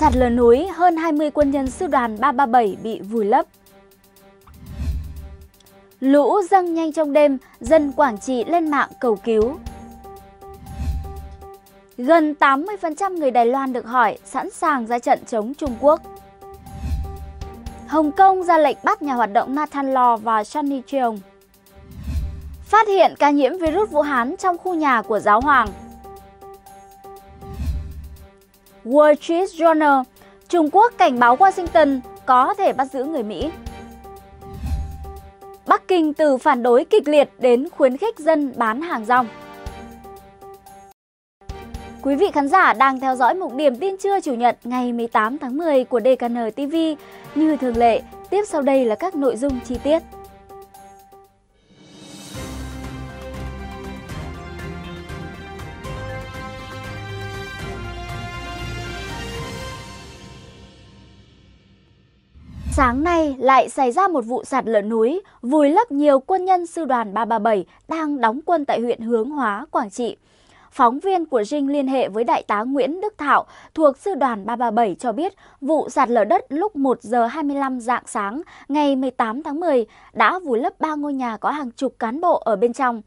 Sạt lở núi, hơn 20 quân nhân sư đoàn 337 bị vùi lấp. Lũ dâng nhanh trong đêm, dân Quảng Trị lên mạng cầu cứu. Gần 80% người Đài Loan được hỏi sẵn sàng ra trận chống Trung Quốc. Hồng Kông ra lệnh bắt nhà hoạt động Nathan Law và Sunny Cheong. Phát hiện ca nhiễm virus Vũ Hán trong khu nhà của giáo hoàng Wall Street Journal, Trung Quốc cảnh báo Washington có thể bắt giữ người Mỹ. Bắc Kinh từ phản đối kịch liệt đến khuyến khích dân bán hàng rong. Quý vị khán giả đang theo dõi mục điểm tin trưa Chủ nhật ngày 18 tháng 10 của DKN TV. Như thường lệ, tiếp sau đây là các nội dung chi tiết. Sáng nay lại xảy ra một vụ sạt lở núi, vùi lấp nhiều quân nhân sư đoàn 337 đang đóng quân tại huyện Hướng Hóa, Quảng Trị. Phóng viên của Dinh liên hệ với Đại tá Nguyễn Đức Thảo thuộc sư đoàn 337 cho biết vụ sạt lở đất lúc 1 giờ 25 dạng sáng ngày 18 tháng 10 đã vùi lấp ba ngôi nhà có hàng chục cán bộ ở bên trong.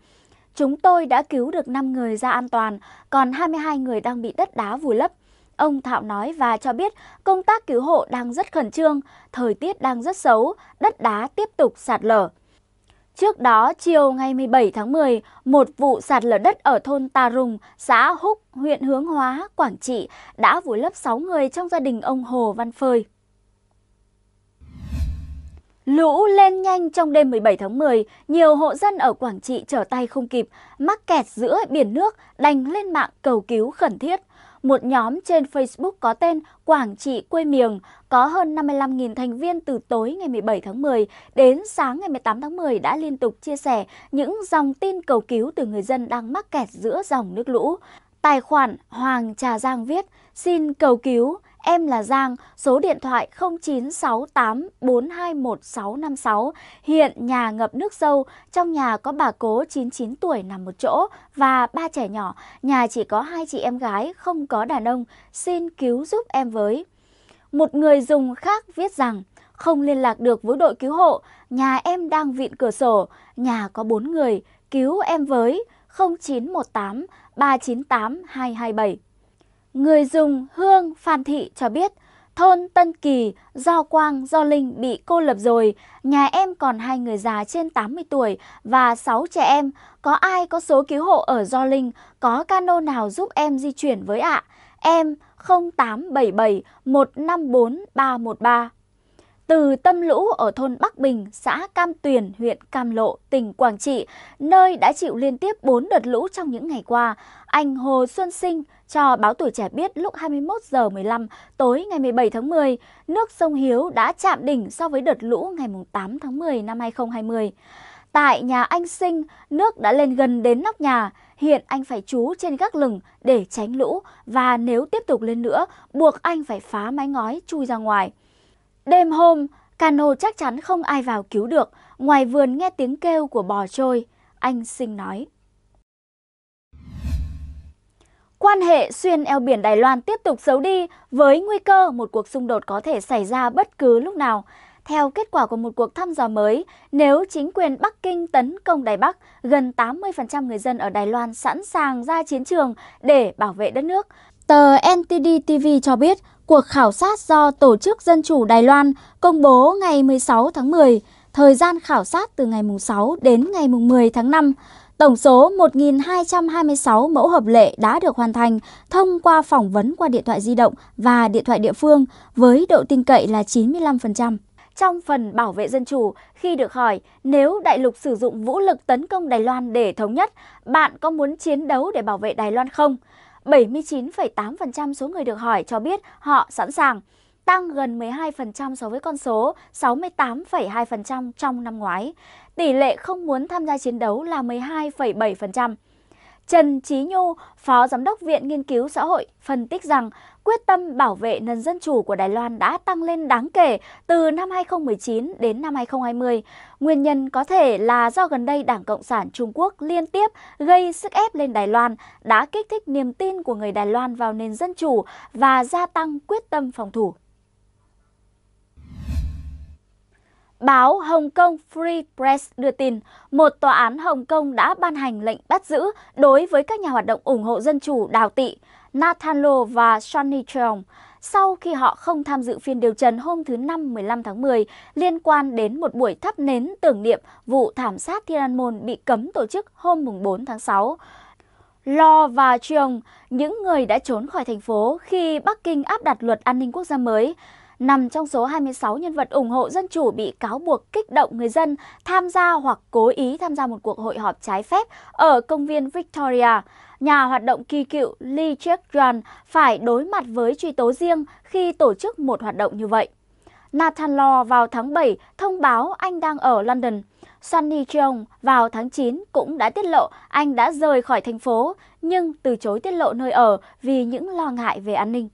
Chúng tôi đã cứu được 5 người ra an toàn, còn 22 người đang bị đất đá vùi lấp. Ông Thảo nói và cho biết công tác cứu hộ đang rất khẩn trương, thời tiết đang rất xấu, đất đá tiếp tục sạt lở. Trước đó, chiều ngày 17 tháng 10, một vụ sạt lở đất ở thôn Tà Rùng, xã Húc, huyện Hướng Hóa, Quảng Trị đã vùi lấp 6 người trong gia đình ông Hồ Văn Phơi. Lũ lên nhanh trong đêm 17 tháng 10, nhiều hộ dân ở Quảng Trị trở tay không kịp, mắc kẹt giữa biển nước đành lên mạng cầu cứu khẩn thiết một nhóm trên Facebook có tên Quảng Trị quê miền có hơn 55.000 thành viên từ tối ngày 17 tháng 10 đến sáng ngày 18 tháng 10 đã liên tục chia sẻ những dòng tin cầu cứu từ người dân đang mắc kẹt giữa dòng nước lũ. Tài khoản Hoàng Trà Giang viết, xin cầu cứu, Em là Giang, số điện thoại 0968421656. Hiện nhà ngập nước sâu, trong nhà có bà cố 99 tuổi nằm một chỗ và ba trẻ nhỏ. Nhà chỉ có hai chị em gái, không có đàn ông. Xin cứu giúp em với. Một người dùng khác viết rằng không liên lạc được với đội cứu hộ, nhà em đang vịn cửa sổ, nhà có 4 người, cứu em với 0918 398 227. Người dùng Hương Phan Thị cho biết, thôn Tân Kỳ do Quang, do Linh bị cô lập rồi, nhà em còn hai người già trên 80 tuổi và 6 trẻ em, có ai có số cứu hộ ở do Linh, có cano nào giúp em di chuyển với ạ? Em 0877 154 313 từ tâm lũ ở thôn Bắc Bình, xã Cam Tuyền, huyện Cam Lộ, tỉnh Quảng Trị, nơi đã chịu liên tiếp 4 đợt lũ trong những ngày qua, anh Hồ Xuân Sinh cho báo tuổi trẻ biết lúc 21 giờ 15 tối ngày 17 tháng 10, nước sông Hiếu đã chạm đỉnh so với đợt lũ ngày 8 tháng 10 năm 2020. Tại nhà anh Sinh, nước đã lên gần đến nóc nhà. Hiện anh phải trú trên gác lửng để tránh lũ và nếu tiếp tục lên nữa, buộc anh phải phá mái ngói chui ra ngoài. Đêm hôm, cano chắc chắn không ai vào cứu được, ngoài vườn nghe tiếng kêu của bò trôi, anh Sinh nói. Quan hệ xuyên eo biển Đài Loan tiếp tục xấu đi với nguy cơ một cuộc xung đột có thể xảy ra bất cứ lúc nào. Theo kết quả của một cuộc thăm dò mới, nếu chính quyền Bắc Kinh tấn công Đài Bắc, gần 80% người dân ở Đài Loan sẵn sàng ra chiến trường để bảo vệ đất nước. Tờ NTD TV cho biết, cuộc khảo sát do Tổ chức Dân chủ Đài Loan công bố ngày 16 tháng 10, thời gian khảo sát từ ngày 6 đến ngày 10 tháng 5. Tổng số 1.226 mẫu hợp lệ đã được hoàn thành thông qua phỏng vấn qua điện thoại di động và điện thoại địa phương với độ tin cậy là 95%. Trong phần bảo vệ dân chủ, khi được hỏi nếu đại lục sử dụng vũ lực tấn công Đài Loan để thống nhất, bạn có muốn chiến đấu để bảo vệ Đài Loan không? 79,8% số người được hỏi cho biết họ sẵn sàng, tăng gần 12% so với con số 68,2% trong năm ngoái. Tỷ lệ không muốn tham gia chiến đấu là 12,7%. Trần Trí Nhu, Phó Giám đốc Viện Nghiên cứu Xã hội, phân tích rằng quyết tâm bảo vệ nền dân chủ của Đài Loan đã tăng lên đáng kể từ năm 2019 đến năm 2020. Nguyên nhân có thể là do gần đây Đảng Cộng sản Trung Quốc liên tiếp gây sức ép lên Đài Loan, đã kích thích niềm tin của người Đài Loan vào nền dân chủ và gia tăng quyết tâm phòng thủ Báo Hồng Kông Free Press đưa tin, một tòa án Hồng Kông đã ban hành lệnh bắt giữ đối với các nhà hoạt động ủng hộ dân chủ đào tị Nathan Lo và Sonny Cheong sau khi họ không tham dự phiên điều trần hôm thứ Năm 15 tháng 10 liên quan đến một buổi thắp nến tưởng niệm vụ thảm sát Tiananmen bị cấm tổ chức hôm 4 tháng 6. Lo và Cheong, những người đã trốn khỏi thành phố khi Bắc Kinh áp đặt luật an ninh quốc gia mới, nằm trong số 26 nhân vật ủng hộ dân chủ bị cáo buộc kích động người dân tham gia hoặc cố ý tham gia một cuộc hội họp trái phép ở công viên Victoria. Nhà hoạt động kỳ cựu Lee Cheok-ran phải đối mặt với truy tố riêng khi tổ chức một hoạt động như vậy. Nathan Law vào tháng 7 thông báo anh đang ở London. Sunny Cheong vào tháng 9 cũng đã tiết lộ anh đã rời khỏi thành phố nhưng từ chối tiết lộ nơi ở vì những lo ngại về an ninh.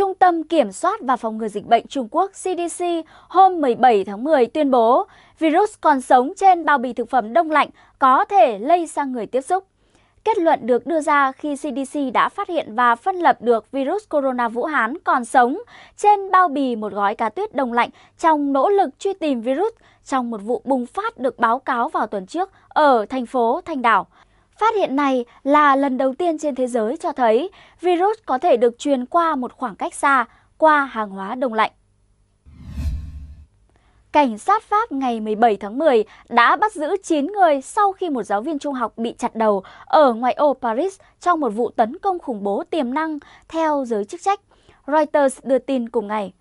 Trung tâm Kiểm soát và Phòng ngừa Dịch bệnh Trung Quốc CDC hôm 17 tháng 10 tuyên bố virus còn sống trên bao bì thực phẩm đông lạnh có thể lây sang người tiếp xúc. Kết luận được đưa ra khi CDC đã phát hiện và phân lập được virus corona Vũ Hán còn sống trên bao bì một gói cá tuyết đông lạnh trong nỗ lực truy tìm virus trong một vụ bùng phát được báo cáo vào tuần trước ở thành phố Thanh Đảo. Phát hiện này là lần đầu tiên trên thế giới cho thấy virus có thể được truyền qua một khoảng cách xa qua hàng hóa đông lạnh. Cảnh sát Pháp ngày 17 tháng 10 đã bắt giữ 9 người sau khi một giáo viên trung học bị chặt đầu ở ngoại ô Paris trong một vụ tấn công khủng bố tiềm năng theo giới chức trách. Reuters đưa tin cùng ngày.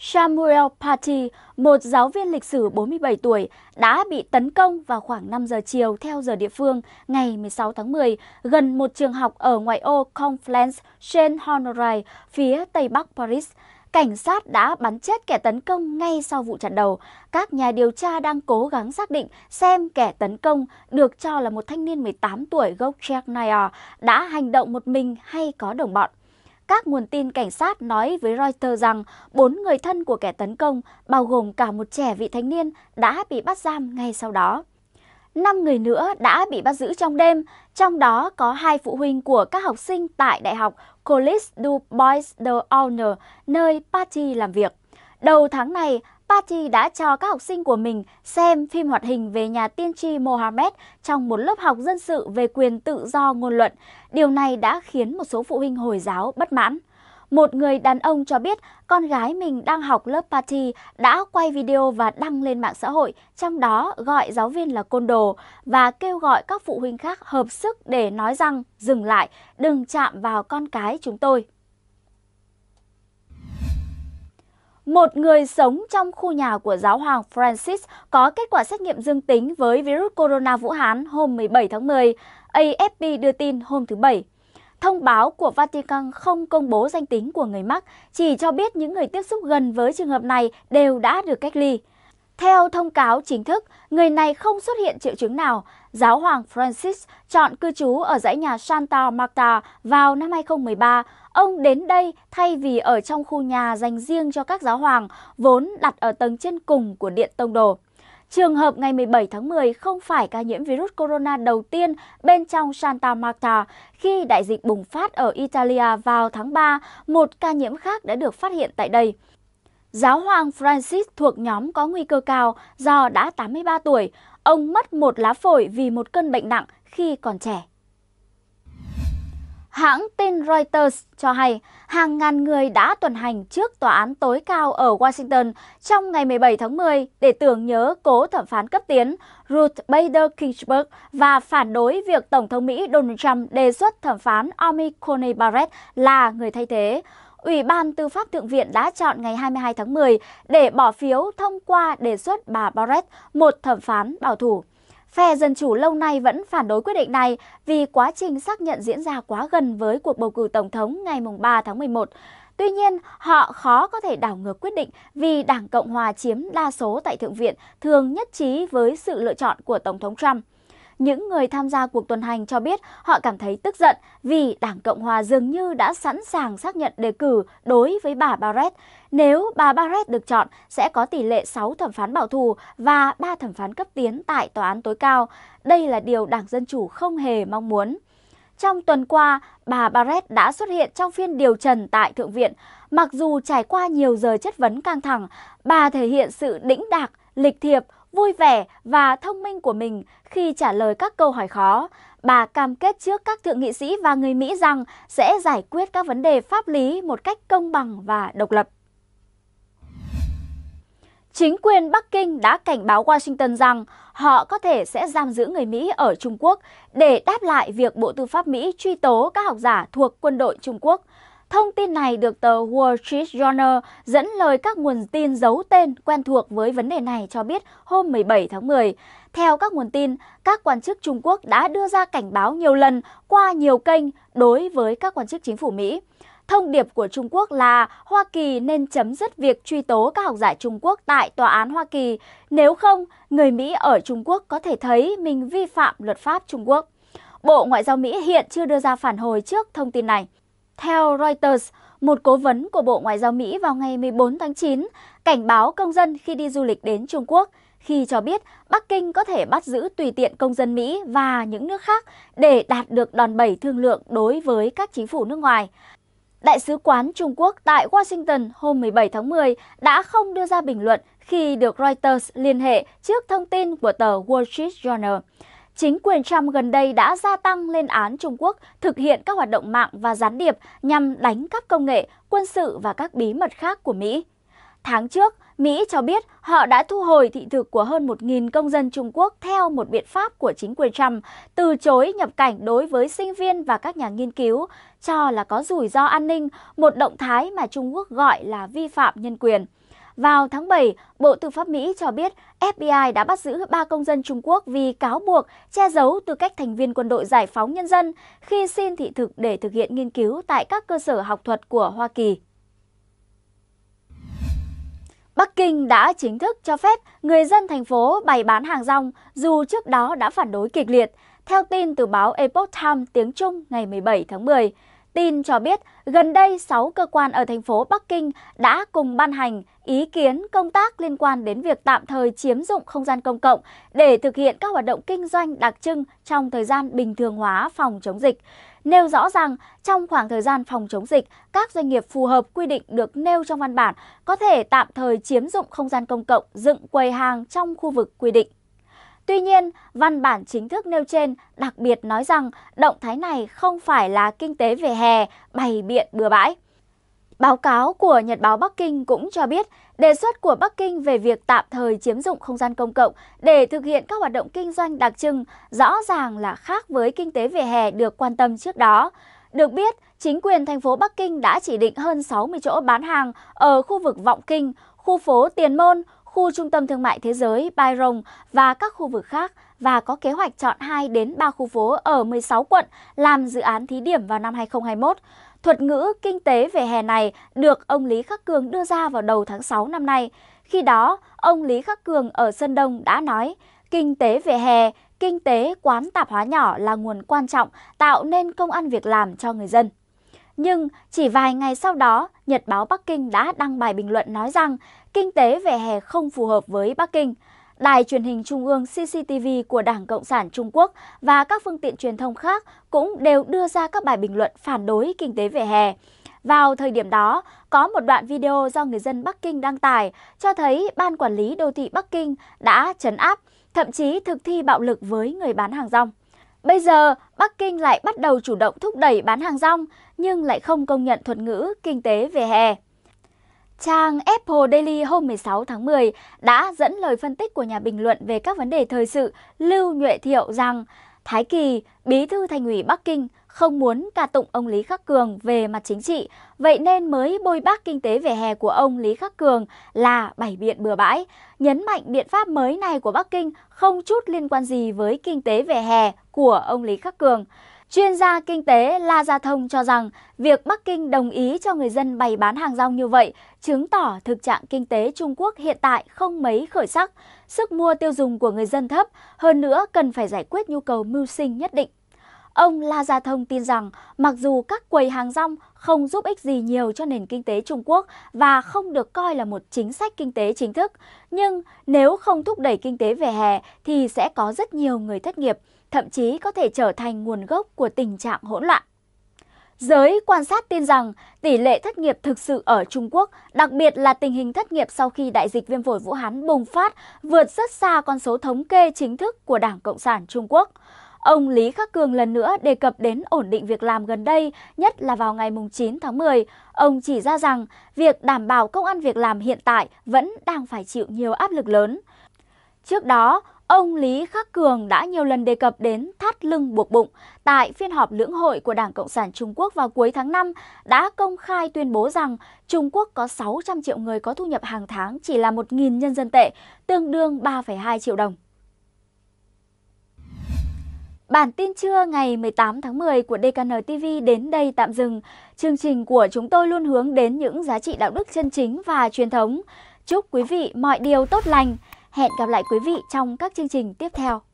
Samuel Paty, một giáo viên lịch sử 47 tuổi, đã bị tấn công vào khoảng 5 giờ chiều theo giờ địa phương ngày 16 tháng 10 gần một trường học ở ngoại ô Conflans, saint honoré phía tây bắc Paris. Cảnh sát đã bắn chết kẻ tấn công ngay sau vụ chặn đầu. Các nhà điều tra đang cố gắng xác định xem kẻ tấn công được cho là một thanh niên 18 tuổi gốc Chernaya đã hành động một mình hay có đồng bọn. Các nguồn tin cảnh sát nói với Reuters rằng bốn người thân của kẻ tấn công, bao gồm cả một trẻ vị thanh niên, đã bị bắt giam ngay sau đó. Năm người nữa đã bị bắt giữ trong đêm, trong đó có hai phụ huynh của các học sinh tại Đại học College du Bois de Honor, nơi Patty làm việc. Đầu tháng này, Patty đã cho các học sinh của mình xem phim hoạt hình về nhà tiên tri Mohammed trong một lớp học dân sự về quyền tự do ngôn luận. Điều này đã khiến một số phụ huynh Hồi giáo bất mãn. Một người đàn ông cho biết con gái mình đang học lớp Patty đã quay video và đăng lên mạng xã hội, trong đó gọi giáo viên là côn đồ và kêu gọi các phụ huynh khác hợp sức để nói rằng dừng lại, đừng chạm vào con cái chúng tôi. Một người sống trong khu nhà của giáo hoàng Francis có kết quả xét nghiệm dương tính với virus corona Vũ Hán hôm 17 tháng 10, AFP đưa tin hôm thứ Bảy. Thông báo của Vatican không công bố danh tính của người mắc, chỉ cho biết những người tiếp xúc gần với trường hợp này đều đã được cách ly. Theo thông cáo chính thức, người này không xuất hiện triệu chứng nào, giáo hoàng Francis chọn cư trú ở dãy nhà Santa Marta vào năm 2013. Ông đến đây thay vì ở trong khu nhà dành riêng cho các giáo hoàng, vốn đặt ở tầng trên cùng của Điện Tông Đồ. Trường hợp ngày 17 tháng 10 không phải ca nhiễm virus corona đầu tiên bên trong Santa Marta. Khi đại dịch bùng phát ở Italia vào tháng 3, một ca nhiễm khác đã được phát hiện tại đây. Giáo hoàng Francis thuộc nhóm có nguy cơ cao do đã 83 tuổi. Ông mất một lá phổi vì một cơn bệnh nặng khi còn trẻ. Hãng tin Reuters cho hay hàng ngàn người đã tuần hành trước tòa án tối cao ở Washington trong ngày 17 tháng 10 để tưởng nhớ cố thẩm phán cấp tiến Ruth Bader Ginsburg và phản đối việc Tổng thống Mỹ Donald Trump đề xuất thẩm phán Amy Coney Barrett là người thay thế. Ủy ban Tư pháp Thượng viện đã chọn ngày 22 tháng 10 để bỏ phiếu thông qua đề xuất bà Barrett, một thẩm phán bảo thủ. Phe Dân Chủ lâu nay vẫn phản đối quyết định này vì quá trình xác nhận diễn ra quá gần với cuộc bầu cử Tổng thống ngày 3 tháng 11. Tuy nhiên, họ khó có thể đảo ngược quyết định vì Đảng Cộng Hòa chiếm đa số tại Thượng viện thường nhất trí với sự lựa chọn của Tổng thống Trump. Những người tham gia cuộc tuần hành cho biết họ cảm thấy tức giận vì Đảng Cộng Hòa dường như đã sẵn sàng xác nhận đề cử đối với bà Barrett. Nếu bà Barrett được chọn, sẽ có tỷ lệ 6 thẩm phán bảo thủ và 3 thẩm phán cấp tiến tại Tòa án tối cao. Đây là điều Đảng Dân Chủ không hề mong muốn. Trong tuần qua, bà Barrett đã xuất hiện trong phiên điều trần tại Thượng viện. Mặc dù trải qua nhiều giờ chất vấn căng thẳng, bà thể hiện sự đĩnh đạc, lịch thiệp, vui vẻ và thông minh của mình khi trả lời các câu hỏi khó. Bà cam kết trước các thượng nghị sĩ và người Mỹ rằng sẽ giải quyết các vấn đề pháp lý một cách công bằng và độc lập. Chính quyền Bắc Kinh đã cảnh báo Washington rằng họ có thể sẽ giam giữ người Mỹ ở Trung Quốc để đáp lại việc Bộ Tư pháp Mỹ truy tố các học giả thuộc quân đội Trung Quốc – Thông tin này được tờ Wall Street Journal dẫn lời các nguồn tin giấu tên quen thuộc với vấn đề này cho biết hôm 17 tháng 10. Theo các nguồn tin, các quan chức Trung Quốc đã đưa ra cảnh báo nhiều lần qua nhiều kênh đối với các quan chức chính phủ Mỹ. Thông điệp của Trung Quốc là Hoa Kỳ nên chấm dứt việc truy tố các học giả Trung Quốc tại Tòa án Hoa Kỳ, nếu không, người Mỹ ở Trung Quốc có thể thấy mình vi phạm luật pháp Trung Quốc. Bộ Ngoại giao Mỹ hiện chưa đưa ra phản hồi trước thông tin này. Theo Reuters, một cố vấn của Bộ Ngoại giao Mỹ vào ngày 14 tháng 9 cảnh báo công dân khi đi du lịch đến Trung Quốc khi cho biết Bắc Kinh có thể bắt giữ tùy tiện công dân Mỹ và những nước khác để đạt được đòn bẩy thương lượng đối với các chính phủ nước ngoài. Đại sứ quán Trung Quốc tại Washington hôm 17 tháng 10 đã không đưa ra bình luận khi được Reuters liên hệ trước thông tin của tờ Wall Street Journal. Chính quyền Trump gần đây đã gia tăng lên án Trung Quốc thực hiện các hoạt động mạng và gián điệp nhằm đánh cắp công nghệ, quân sự và các bí mật khác của Mỹ. Tháng trước, Mỹ cho biết họ đã thu hồi thị thực của hơn 1.000 công dân Trung Quốc theo một biện pháp của chính quyền Trump, từ chối nhập cảnh đối với sinh viên và các nhà nghiên cứu, cho là có rủi ro an ninh, một động thái mà Trung Quốc gọi là vi phạm nhân quyền. Vào tháng 7, Bộ Tư pháp Mỹ cho biết FBI đã bắt giữ ba công dân Trung Quốc vì cáo buộc che giấu tư cách thành viên quân đội giải phóng nhân dân khi xin thị thực để thực hiện nghiên cứu tại các cơ sở học thuật của Hoa Kỳ. Bắc Kinh đã chính thức cho phép người dân thành phố bày bán hàng rong dù trước đó đã phản đối kịch liệt, theo tin từ báo Epoch Times tiếng Trung ngày 17 tháng 10 tin cho biết gần đây 6 cơ quan ở thành phố Bắc Kinh đã cùng ban hành ý kiến công tác liên quan đến việc tạm thời chiếm dụng không gian công cộng để thực hiện các hoạt động kinh doanh đặc trưng trong thời gian bình thường hóa phòng chống dịch. Nêu rõ rằng trong khoảng thời gian phòng chống dịch, các doanh nghiệp phù hợp quy định được nêu trong văn bản có thể tạm thời chiếm dụng không gian công cộng dựng quầy hàng trong khu vực quy định. Tuy nhiên, văn bản chính thức nêu trên đặc biệt nói rằng động thái này không phải là kinh tế về hè, bày biện bừa bãi. Báo cáo của Nhật báo Bắc Kinh cũng cho biết đề xuất của Bắc Kinh về việc tạm thời chiếm dụng không gian công cộng để thực hiện các hoạt động kinh doanh đặc trưng rõ ràng là khác với kinh tế về hè được quan tâm trước đó. Được biết, chính quyền thành phố Bắc Kinh đã chỉ định hơn 60 chỗ bán hàng ở khu vực Vọng Kinh, khu phố Tiền Môn, khu trung tâm thương mại thế giới Byron và các khu vực khác và có kế hoạch chọn 2 đến 3 khu phố ở 16 quận làm dự án thí điểm vào năm 2021. Thuật ngữ kinh tế về hè này được ông Lý Khắc Cường đưa ra vào đầu tháng 6 năm nay. Khi đó, ông Lý Khắc Cường ở Sơn Đông đã nói, kinh tế về hè, kinh tế quán tạp hóa nhỏ là nguồn quan trọng tạo nên công ăn việc làm cho người dân. Nhưng chỉ vài ngày sau đó, Nhật báo Bắc Kinh đã đăng bài bình luận nói rằng kinh tế về hè không phù hợp với Bắc Kinh. Đài truyền hình Trung ương CCTV của Đảng Cộng sản Trung Quốc và các phương tiện truyền thông khác cũng đều đưa ra các bài bình luận phản đối kinh tế về hè. Vào thời điểm đó, có một đoạn video do người dân Bắc Kinh đăng tải cho thấy Ban Quản lý Đô thị Bắc Kinh đã chấn áp, thậm chí thực thi bạo lực với người bán hàng rong. Bây giờ, Bắc Kinh lại bắt đầu chủ động thúc đẩy bán hàng rong, nhưng lại không công nhận thuật ngữ kinh tế về hè. Trang Apple Daily hôm 16 tháng 10 đã dẫn lời phân tích của nhà bình luận về các vấn đề thời sự Lưu Nhuệ Thiệu rằng Thái Kỳ, bí thư thành ủy Bắc Kinh, không muốn ca tụng ông Lý Khắc Cường về mặt chính trị, vậy nên mới bôi bác kinh tế về hè của ông Lý Khắc Cường là bảy biện bừa bãi, nhấn mạnh biện pháp mới này của Bắc Kinh không chút liên quan gì với kinh tế về hè của ông Lý Khắc Cường. Chuyên gia kinh tế La Gia Thông cho rằng việc Bắc Kinh đồng ý cho người dân bày bán hàng rong như vậy chứng tỏ thực trạng kinh tế Trung Quốc hiện tại không mấy khởi sắc, sức mua tiêu dùng của người dân thấp, hơn nữa cần phải giải quyết nhu cầu mưu sinh nhất định. Ông La Gia Thông tin rằng mặc dù các quầy hàng rong không giúp ích gì nhiều cho nền kinh tế Trung Quốc và không được coi là một chính sách kinh tế chính thức, nhưng nếu không thúc đẩy kinh tế về hè thì sẽ có rất nhiều người thất nghiệp, thậm chí có thể trở thành nguồn gốc của tình trạng hỗn loạn. Giới quan sát tin rằng tỷ lệ thất nghiệp thực sự ở Trung Quốc, đặc biệt là tình hình thất nghiệp sau khi đại dịch viêm phổi Vũ Hán bùng phát, vượt rất xa con số thống kê chính thức của Đảng Cộng sản Trung Quốc. Ông Lý Khắc Cường lần nữa đề cập đến ổn định việc làm gần đây, nhất là vào ngày 9 tháng 10. Ông chỉ ra rằng việc đảm bảo công an việc làm hiện tại vẫn đang phải chịu nhiều áp lực lớn. Trước đó, ông Lý Khắc Cường đã nhiều lần đề cập đến thắt lưng buộc bụng tại phiên họp lưỡng hội của Đảng Cộng sản Trung Quốc vào cuối tháng 5 đã công khai tuyên bố rằng Trung Quốc có 600 triệu người có thu nhập hàng tháng chỉ là 1.000 nhân dân tệ, tương đương 3,2 triệu đồng. Bản tin trưa ngày 18 tháng 10 của DKN TV đến đây tạm dừng. Chương trình của chúng tôi luôn hướng đến những giá trị đạo đức chân chính và truyền thống. Chúc quý vị mọi điều tốt lành. Hẹn gặp lại quý vị trong các chương trình tiếp theo.